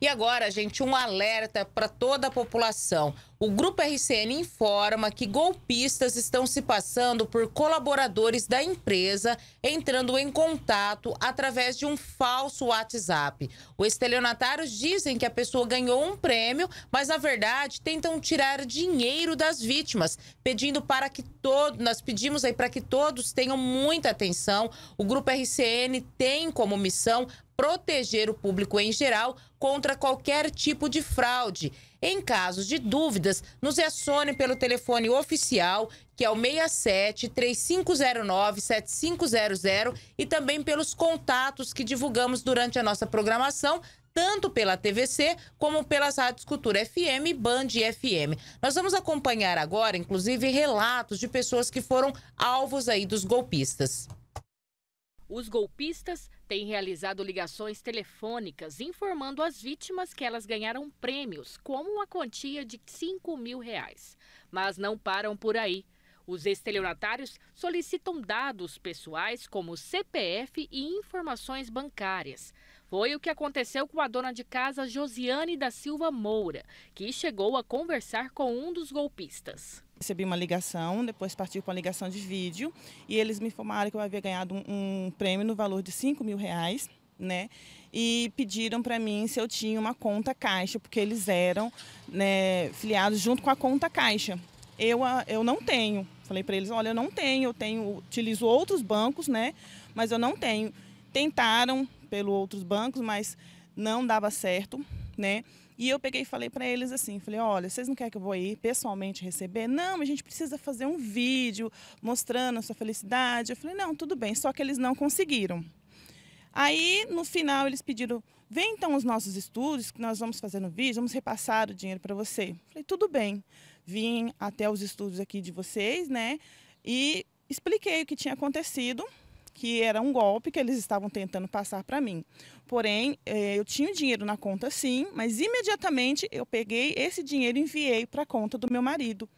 E agora, gente, um alerta para toda a população. O Grupo RCN informa que golpistas estão se passando por colaboradores da empresa, entrando em contato através de um falso WhatsApp. Os estelionatários dizem que a pessoa ganhou um prêmio, mas na verdade tentam tirar dinheiro das vítimas, pedindo para que todos, nós pedimos aí para que todos tenham muita atenção. O Grupo RCN tem como missão proteger o público em geral contra qualquer tipo de fraude. Em casos de dúvidas, nos acione pelo telefone oficial, que é o 67 3509 7500 e também pelos contatos que divulgamos durante a nossa programação, tanto pela TVC como pelas rádios Cultura FM e Band FM. Nós vamos acompanhar agora, inclusive, relatos de pessoas que foram alvos aí dos golpistas. Os golpistas têm realizado ligações telefônicas informando as vítimas que elas ganharam prêmios, como uma quantia de 5 mil reais. Mas não param por aí. Os estelionatários solicitam dados pessoais como CPF e informações bancárias. Foi o que aconteceu com a dona de casa Josiane da Silva Moura, que chegou a conversar com um dos golpistas. Recebi uma ligação, depois partiu para uma ligação de vídeo e eles me informaram que eu havia ganhado um prêmio no valor de 5 mil reais, né? E pediram para mim se eu tinha uma conta caixa, porque eles eram né, filiados junto com a conta caixa. Eu, ah, eu não tenho. Falei para eles, olha, eu não tenho, eu tenho, utilizo outros bancos, né? Mas eu não tenho. Tentaram pelo outros bancos, mas não dava certo, né? E eu peguei e falei para eles assim, falei, olha, vocês não querem que eu vou ir pessoalmente receber? Não, a gente precisa fazer um vídeo mostrando a sua felicidade. Eu falei, não, tudo bem, só que eles não conseguiram. Aí, no final, eles pediram, vem então os nossos estúdios, que nós vamos fazer no vídeo, vamos repassar o dinheiro para você. Eu falei, tudo bem. Vim até os estúdios aqui de vocês, né? E expliquei o que tinha acontecido que era um golpe que eles estavam tentando passar para mim. Porém, eh, eu tinha o dinheiro na conta sim, mas imediatamente eu peguei esse dinheiro e enviei para a conta do meu marido.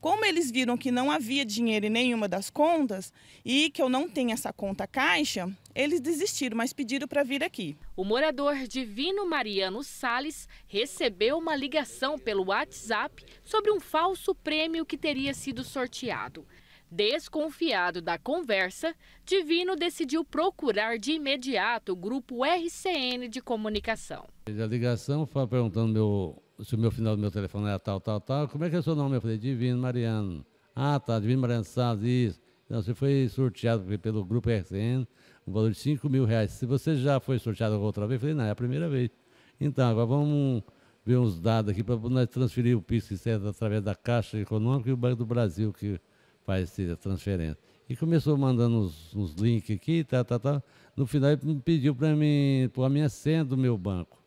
Como eles viram que não havia dinheiro em nenhuma das contas e que eu não tenho essa conta caixa, eles desistiram, mas pediram para vir aqui. O morador Divino Mariano Sales recebeu uma ligação pelo WhatsApp sobre um falso prêmio que teria sido sorteado. Desconfiado da conversa, Divino decidiu procurar de imediato o grupo RCN de comunicação. A ligação foi perguntando meu, se o meu final do meu telefone era tal, tal, tal. Como é que é o seu nome? Eu falei, Divino Mariano. Ah, tá, Divino Mariano Salles, isso. Então, você foi sorteado pelo grupo RCN, um valor de 5 mil reais. Se você já foi sorteado outra vez, eu falei, não, é a primeira vez. Então, agora vamos ver uns dados aqui para nós transferir o PIX, que através da Caixa Econômica e o Banco do Brasil, que faz a transferência. E começou mandando uns, uns links aqui, tá, tá, tá. No final ele pediu para mim, pôr a minha senha do meu banco,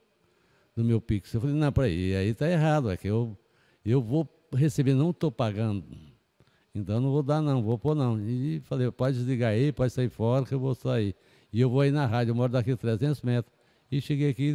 do meu Pix. Eu falei, não, peraí, aí tá errado, é que eu, eu vou receber, não estou pagando. Então não vou dar não, vou pôr não. E falei, pode desligar aí, pode sair fora que eu vou sair. E eu vou aí na rádio, eu moro daqui a 300 metros. E cheguei aqui,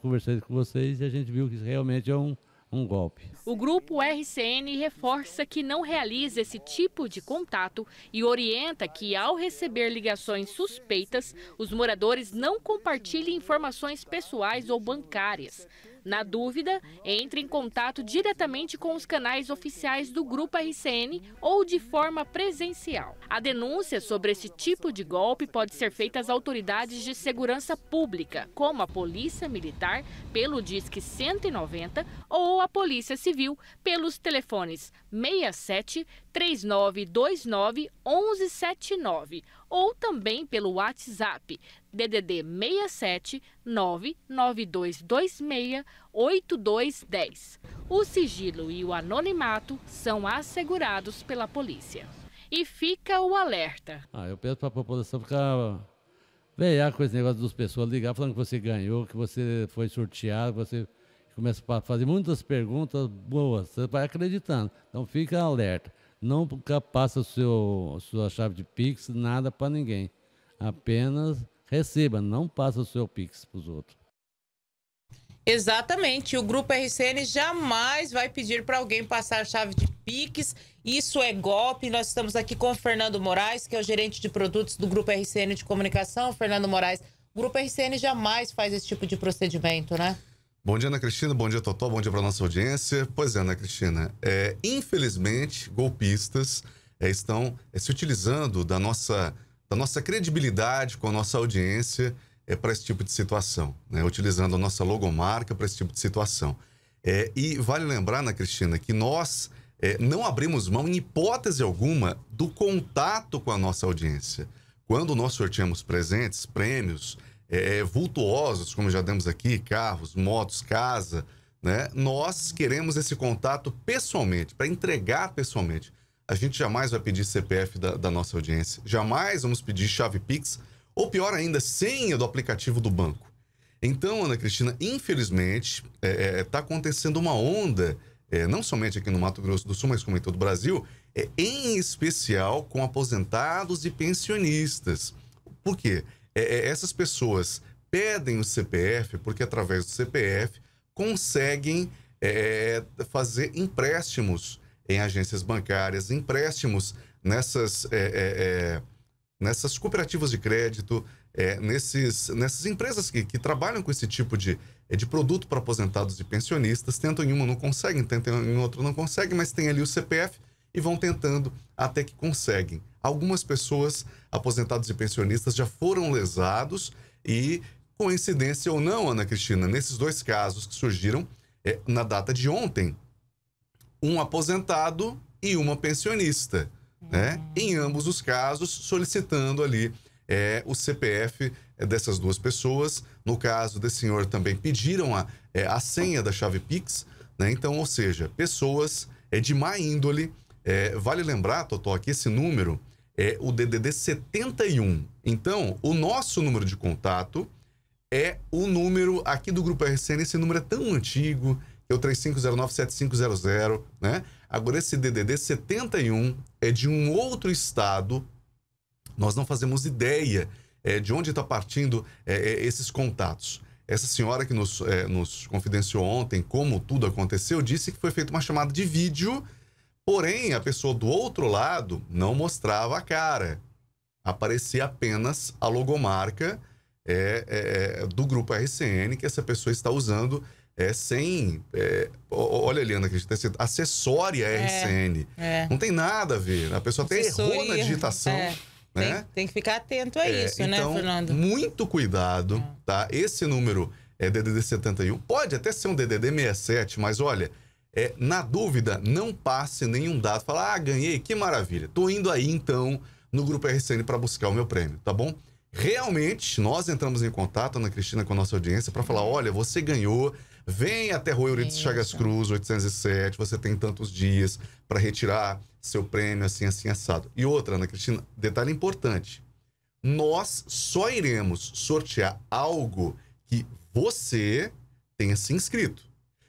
conversei com vocês e a gente viu que realmente é um, um golpe. O grupo RCN reforça que não realiza esse tipo de contato e orienta que, ao receber ligações suspeitas, os moradores não compartilhem informações pessoais ou bancárias. Na dúvida, entre em contato diretamente com os canais oficiais do Grupo RCN ou de forma presencial. A denúncia sobre esse tipo de golpe pode ser feita às autoridades de segurança pública, como a Polícia Militar, pelo Disque 190, ou a Polícia Civil, pelos telefones 67 3929 1179 ou também pelo WhatsApp DDD 67 99226 8210. O sigilo e o anonimato são assegurados pela polícia. E fica o alerta. Ah, eu peço para a população ficar veiar com esse negócio das pessoas ligar falando que você ganhou, que você foi sorteado, que você começa a fazer muitas perguntas boas, você vai acreditando. Então fica alerta. Não passa seu, sua chave de Pix, nada para ninguém. Apenas receba, não passa o seu Pix para os outros. Exatamente. O Grupo RCN jamais vai pedir para alguém passar chave de Pix. Isso é golpe. Nós estamos aqui com o Fernando Moraes, que é o gerente de produtos do Grupo RCN de Comunicação. Fernando Moraes, o Grupo RCN jamais faz esse tipo de procedimento, né? Bom dia, Ana Cristina. Bom dia, Totó. Bom dia para nossa audiência. Pois é, Ana Cristina. É, infelizmente, golpistas é, estão é, se utilizando da nossa da nossa credibilidade com a nossa audiência é eh, para esse tipo de situação, né? utilizando a nossa logomarca para esse tipo de situação. É, e vale lembrar, né, Cristina, que nós é, não abrimos mão, em hipótese alguma, do contato com a nossa audiência. Quando nós sorteamos presentes, prêmios é, vultuosos, como já demos aqui, carros, motos, casa, né? nós queremos esse contato pessoalmente, para entregar pessoalmente. A gente jamais vai pedir CPF da, da nossa audiência. Jamais vamos pedir chave Pix. Ou pior ainda, senha do aplicativo do banco. Então, Ana Cristina, infelizmente, está é, é, é tá acontecendo uma onda, é, não somente aqui no Mato Grosso do Sul, mas como em todo o Brasil, é, em especial com aposentados e pensionistas. Por quê? É, essas pessoas pedem o CPF porque, através do CPF, conseguem fazer empréstimos em agências bancárias, empréstimos nessas, é, é, é nessas cooperativas de crédito, é, nesses, nessas empresas que, que trabalham com esse tipo de, é, de produto para aposentados e pensionistas. Tentam em uma, não conseguem, tentam em outra, não conseguem, mas tem ali o CPF e vão tentando até que conseguem. Algumas pessoas, aposentados e pensionistas, já foram lesados e, coincidência ou não, Ana Cristina, nesses dois casos que surgiram é, na data de ontem, um aposentado e uma pensionista, uhum. né? Hum. Em ambos os casos, solicitando ali é, o CPF é, dessas duas pessoas. No caso desse senhor, também pediram a, é, a senha da chave Pix, né? Então, ou seja, pessoas é, de má índole. É, vale lembrar, Totó, que esse número é o DDD 71. Então, o nosso número de contato é o número aqui do Grupo RCN. Esse número é tão antigo é o 3509-7500, né? Agora, esse DDD 71 é de um outro estado, nós não fazemos ideia é, de onde está partindo é, é, esses contatos. Essa senhora que nos, é, nos confidenciou ontem como tudo aconteceu disse que foi feita uma chamada de vídeo, porém a pessoa do outro lado não mostrava a cara. Aparecia apenas a logomarca é, é, é do grupo RCN que essa pessoa está usando é sem. É, olha, Eliana, que a gente tem tá sido acessória é, RCN. É. Não tem nada a ver. A pessoa até errou na digitação. É. Né? Tem, tem, que ficar atento a é, isso, né, então, né, Fernando? Muito cuidado, é. tá? Esse número é DDD 71. Pode até ser um DDD 67, mas olha, é, na dúvida, não passe nenhum dado. Fala, ah, ganhei, que maravilha. Tô indo aí então no grupo RCN para buscar o meu prêmio, tá bom? Realmente, nós entramos em contato, Ana Cristina, com a nossa audiência para falar: olha, você ganhou Vem até Rua de Chagas é Cruz, 807, você tem tantos dias para retirar seu prêmio, assim, assim, assado. E outra, Ana Cristina, detalhe importante. Nós só iremos sortear algo que você tenha se inscrito.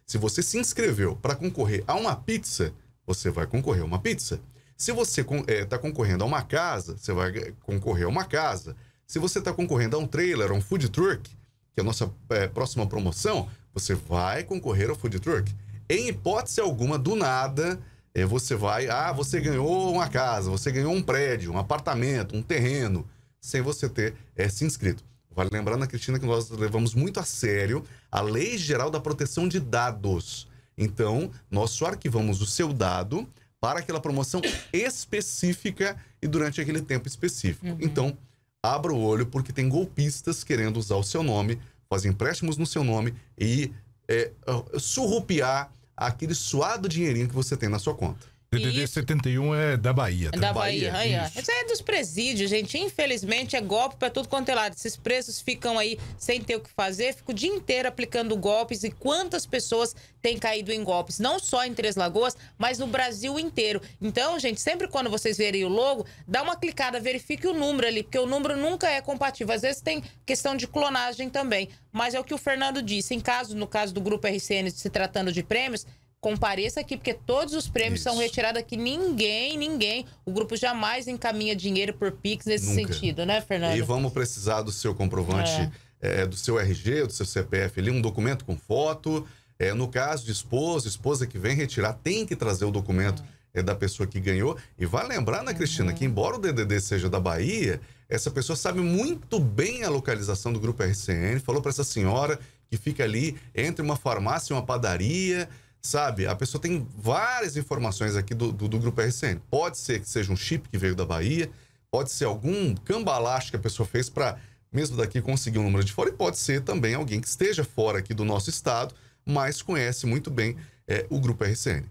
Se você se inscreveu para concorrer a uma pizza, você vai concorrer a uma pizza. Se você está eh, é, concorrendo a uma casa, você vai eh, concorrer a uma casa. Se você está concorrendo a um trailer, a um food truck, que é a nossa é, próxima promoção, você vai concorrer ao Food Truck. Em hipótese alguma, do nada, é, você vai. Ah, você ganhou uma casa, você ganhou um prédio, um apartamento, um terreno, sem você ter é, se inscrito. Vale lembrar, na Cristina, que nós levamos muito a sério a Lei Geral da Proteção de Dados. Então, nós só arquivamos o seu dado para aquela promoção específica e durante aquele tempo específico. Uhum. Então, abra o olho porque tem golpistas querendo usar o seu nome fazer empréstimos no seu nome e é, é, surrupiar aquele suado dinheirinho que você tem na sua conta. DDD 71 é da Bahia. Tá? Da Bahia, Bahia. Isso. isso. é dos presídios, gente. Infelizmente é golpe para tudo quanto é lado. Esses presos ficam aí sem ter o que fazer, ficam o dia inteiro aplicando golpes e quantas pessoas têm caído em golpes, não só em Três Lagoas, mas no Brasil inteiro. Então, gente, sempre quando vocês verem o logo, dá uma clicada, verifique o número ali, porque o número nunca é compatível. Às vezes tem questão de clonagem também. Mas é o que o Fernando disse. Em caso, no caso do grupo RCN se tratando de prêmios, compareça aqui, porque todos os prêmios Isso. são retirados aqui. Ninguém, ninguém, o grupo jamais encaminha dinheiro por Pix nesse Nunca. sentido, né, Fernando? E vamos precisar do seu comprovante, é. É, do seu RG, do seu CPF ali, um documento com foto. É, no caso de esposa, esposa que vem retirar, tem que trazer o documento é, é da pessoa que ganhou. E vai lembrar, né, Cristina, uhum. que embora o DDD seja da Bahia, essa pessoa sabe muito bem a localização do grupo RCN. Falou para essa senhora que fica ali entre uma farmácia e uma padaria. Sabe, a pessoa tem várias informações aqui do, do, do grupo RCN. Pode ser que seja um chip que veio da Bahia, pode ser algum cambalacho que a pessoa fez para, mesmo daqui, conseguir um número de fora, e pode ser também alguém que esteja fora aqui do nosso estado, mas conhece muito bem é, o grupo RCN.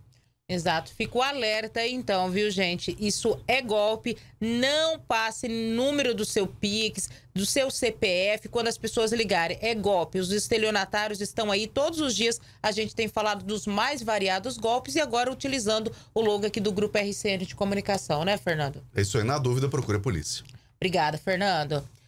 Exato. ficou alerta então, viu, gente? Isso é golpe. Não passe número do seu Pix, do seu CPF, quando as pessoas ligarem. É golpe. Os estelionatários estão aí todos os dias. A gente tem falado dos mais variados golpes e agora utilizando o logo aqui do Grupo RCN de Comunicação, né, Fernando? É isso aí. Na dúvida, procure a polícia. Obrigada, Fernando.